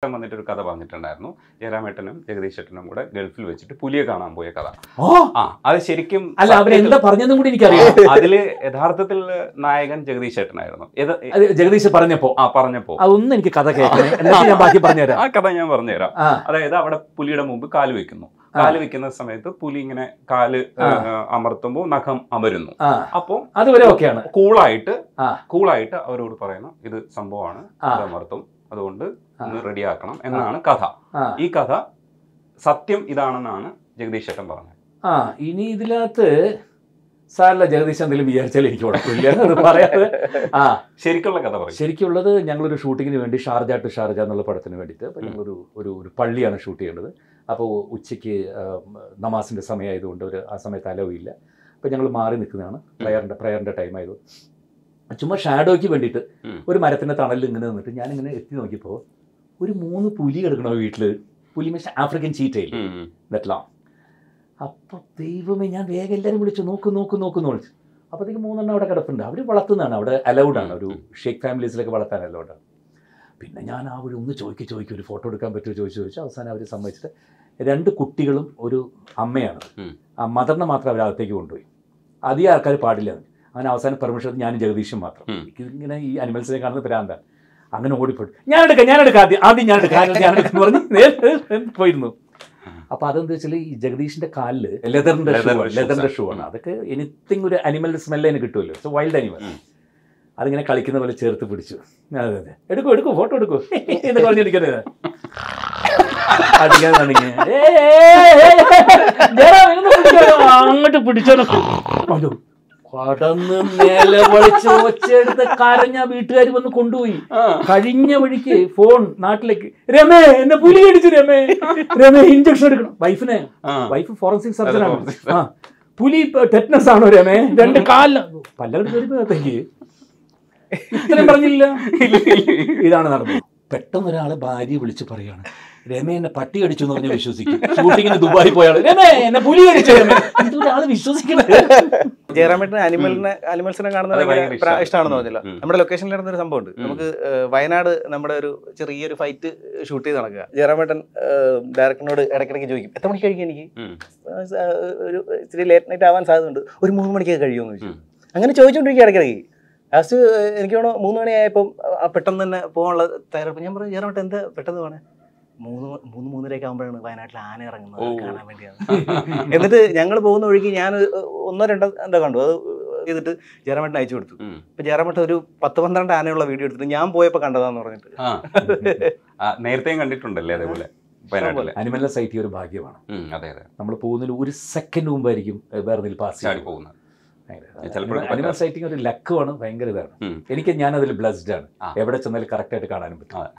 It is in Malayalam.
ഇഷ്ടം വന്നിട്ട് ഒരു കഥ പറഞ്ഞിട്ടുണ്ടായിരുന്നു ജയരാമേട്ടനും ജഗദീശേട്ടനും കൂടെ ഗൾഫിൽ വെച്ചിട്ട് പുലിയെ കാണാൻ പോയ കഥ ആ അത് ശരിക്കും അല്ല എന്താ പറഞ്ഞതും കൂടി എനിക്കറിയാം അതില് യഥാർത്ഥത്തിൽ നായകൻ ജഗദീശേട്ടനായിരുന്നു ജഗദീശ് പറഞ്ഞപ്പോ ആ പറഞ്ഞപ്പോ അതൊന്നും എനിക്ക് കഥ കേൾക്കണം ബാക്കി പറഞ്ഞുതരാം ആ കഥ ഞാൻ പറഞ്ഞുതരാം അതായത് അവിടെ പുലിയുടെ മുമ്പ് കാല് വെക്കുന്നു കാല് വെക്കുന്ന സമയത്ത് പുലി ഇങ്ങനെ കാല് അമർത്തുമ്പോ നഖം അമരുന്നു അപ്പോൾ അതുവരെ ഓക്കെയാണ് കൂളായിട്ട് കൂളായിട്ട് അവരോട് പറയുന്നു ഇത് സംഭവമാണ് അത് അമർത്തും അതുകൊണ്ട് ഒന്ന് റെഡിയാക്കണം എന്നാണ് കഥ ഈ കഥ സത്യം ഇതാണെന്നാണ് ജഗദീഷ് ചേട്ടൻ പറഞ്ഞത് ആ ഇനി ഇതിനകത്ത് സാറല്ല ജഗദീഷ് എന്തെങ്കിലും വിചാരിച്ചാൽ എനിക്ക് കുഴപ്പമില്ല അത് പറയാതെ ആ ശരിക്കുള്ള കഥ പറയും ശരിക്കുള്ളത് ഞങ്ങളൊരു ഷൂട്ടിങ്ങിന് വേണ്ടി ഷാർജ ടു ഷാർജ എന്നുള്ള പടത്തിന് വേണ്ടിയിട്ട് ഒരു ഞങ്ങളൊരു ഒരു ഒരു പള്ളിയാണ് ഷൂട്ട് ചെയ്യേണ്ടത് അപ്പോൾ ഉച്ചയ്ക്ക് നമാസിൻ്റെ സമയമായതുകൊണ്ട് ഒരു ആ സമയത്ത് അലവില്ല അപ്പോൾ ഞങ്ങൾ മാറി നിൽക്കുന്നതാണ് പ്രയറിൻ്റെ പ്രയറിൻ്റെ ടൈം ആയത് ചുമ്മാ ഷാഡോയ്ക്ക് വേണ്ടിയിട്ട് ഒരു മരത്തിൻ്റെ തണലിൽ ഇങ്ങനെ നിന്നിട്ട് ഞാനിങ്ങനെ എത്തി നോക്കിയപ്പോൾ ഒരു മൂന്ന് പുലി കിടക്കണോ വീട്ടിൽ പുലി മീൻസ് ആഫ്രിക്കൻ ചീറ്റയില്ലേ ദറ്റ്ലാം അപ്പോൾ ദൈവമേ ഞാൻ വേഗം എല്ലാവരും വിളിച്ചു നോക്ക് നോക്ക് നോക്ക് വിളിച്ചു അപ്പോഴത്തേക്ക് മൂന്നെണ്ണം അവിടെ കിടപ്പുണ്ട് അവർ വളർത്തുന്നതാണ് അവിടെ അലൗഡ് ആണ് ഒരു ഷേക്ക് ഫാമിലീസിലൊക്കെ വളർത്താൻ ആണ് പിന്നെ ഞാൻ ആ ഒരു ഒന്ന് ചോദിക്കും ചോദിക്കും ഒരു ഫോട്ടോ എടുക്കാൻ പറ്റുമോ ചോദിച്ചു ചോദിച്ചു അവസാനം അവർ സമ്മതിച്ചിട്ട് രണ്ട് കുട്ടികളും ഒരു അമ്മയാണ് ആ മദറിനെ മാത്രം അവരകത്തേക്ക് കൊണ്ടുപോയി അധികം ആൾക്കാർ പാടില്ല അങ്ങനെ അവസാനം പെർമിഷൻ ഞാനും ജഗദീഷും മാത്രം ഇങ്ങനെ ഈ അനിമൽസിനെ കാണുന്ന പ്രാന്താണ് അങ്ങനെ ഓടിപ്പോയി ഞാനെടുക്കാം ഞാനെടുക്കാം ആദ്യം ആദ്യം ഞാനെടുക്കാം ഞാനെടുക്കാന്ന് പറഞ്ഞ് നേരെ പോയിരുന്നു അപ്പോൾ അതെന്താ വെച്ചാൽ ഈ ജഗദീഷിന്റെ കാലില് ലെതറിന്റെ ഷൂ ഷൂ ആണ് അതൊക്കെ എനിത്തിങ് ഒരു അനിമലിന്റെ സ്മെല്ല് അതിന് കിട്ടുമല്ലോ സോ വൈൽഡ് അനിമൽ അതിങ്ങനെ കളിക്കുന്ന പോലെ ചേർത്ത് പിടിച്ചു അതെ അതെ എടുക്കൂ എടുക്കൂ ഫോട്ടോ എടുക്കൂ എന്ന് പറഞ്ഞെടുക്കരുത് അടിക്കാൻ അങ്ങോട്ട് പിടിച്ചോ പടന്ന് മേലെ വിളിച്ച് ഒച്ചയെടുത്ത് കരഞ്ഞ വീട്ടുകാർ വന്ന് കൊണ്ടുപോയി കഴിഞ്ഞ വഴിക്ക് ഫോൺ നാട്ടിലേക്ക് രമേ എന്നെ പുലി അടിച്ചു രമേ രമേ ഇഞ്ചക്ഷൻ എടുക്കണം വൈഫിനെ വൈഫ് ഫോറൻസിക് സർജൻ ആണ് പുലി ടെറ്റ്നസ് ആണോ രമേ രണ്ട് കാല പല്ലവരും ഇത്രയും പറഞ്ഞില്ല ഇതാണ് നടന്നത് പെട്ടെന്ന് ഒരാളെ ഭാര്യ വിളിച്ച് പറയാണ് രമേ എന്നെ പട്ടി അടിച്ചു എന്ന് പറഞ്ഞ് വിശ്വസിക്കും ഷൂട്ടിങ്ങിന് ദുബായി പോയാൾ രമേ എന്നെ പുലി അടിച്ചു രമേ ഇത് ഒരാൾ വിശ്വസിക്കണേ ജയറാമേട്ടിന് അനിമലിനെ അനിമൽസിനെ കാണുന്നത് ഇഷ്ടമാണെന്ന് പറഞ്ഞല്ലോ നമ്മുടെ ലൊക്കേഷനിൽ നടന്ന ഒരു സംഭവം ഉണ്ട് നമുക്ക് വയനാട് നമ്മുടെ ഒരു ചെറിയൊരു ഫൈറ്റ് ഷൂട്ട് ചെയ്ത് നടക്കുക ജയറാമേട്ടൻ ഡയറക്ടറിനോട് ഇടയ്ക്കിടയ്ക്ക് ചോദിക്കും എത്ര മണിക്ക് കഴിക്കും എനിക്ക് ഒരു ഇച്ചിരി ലേറ്റ് നൈറ്റ് ആവാൻ സാധ്യതയുണ്ട് ഒരു മൂന്ന് മണിക്കൊക്കെ കഴിയുമെന്ന് ചോദിച്ചു അങ്ങനെ ചോദിച്ചുകൊണ്ടിരിക്കുക ഇടയ്ക്കിടയ്ക്ക് ലാസ്റ്റ് എനിക്ക് വേണോ മൂന്ന് മണിയായപ്പം പെട്ടെന്ന് തന്നെ പോകാനുള്ള തയ്യാറെടുപ്പ് ഞാൻ പറഞ്ഞു ജയറാമേട്ടൻ എന്താ പെട്ടെന്ന് പോകണേ മൂന്ന് മൂന്ന് മൂന്നരയൊക്കെ ആകുമ്പോഴാണ് വയനാട്ടിൽ ആന ഇറങ്ങുന്നത് കാണാൻ വേണ്ടിയാണ് എന്നിട്ട് ഞങ്ങൾ പോകുന്ന വഴിക്ക് ഞാൻ ഒന്നോ രണ്ടോ എന്താ കണ്ടു അത് ചെയ്തിട്ട് ജയറാമേട്ടൻ അയച്ചു കൊടുത്തു അപ്പൊ ജയറാമേട്ടൻ ഒരു പത്ത് പന്ത്രണ്ട് ആനയുള്ള വീഡിയോ എടുത്തിട്ട് ഞാൻ പോയപ്പോ കണ്ടതാന്ന് പറഞ്ഞിട്ട് നേരത്തെയും കണ്ടിട്ടുണ്ടല്ലേ അതേപോലെ അനിമൽ സൈറ്റി ഒരു ഭാഗ്യമാണ് അതെ അതെ നമ്മൾ പോകുന്നതിൽ ഒരു സെക്കൻഡ് മുമ്പായിരിക്കും വേറെ പാസ് പോകുന്നത് അനിമൽ സൈറ്റിംഗ് ഒരു ലക്കുമാണ് ഭയങ്കര ഇതാണ് എനിക്ക് ഞാനതിൽ ബ്ലസ്ഡ് ആണ് എവിടെ ചെന്നാലും കറക്റ്റായിട്ട് കാണാനും പറ്റും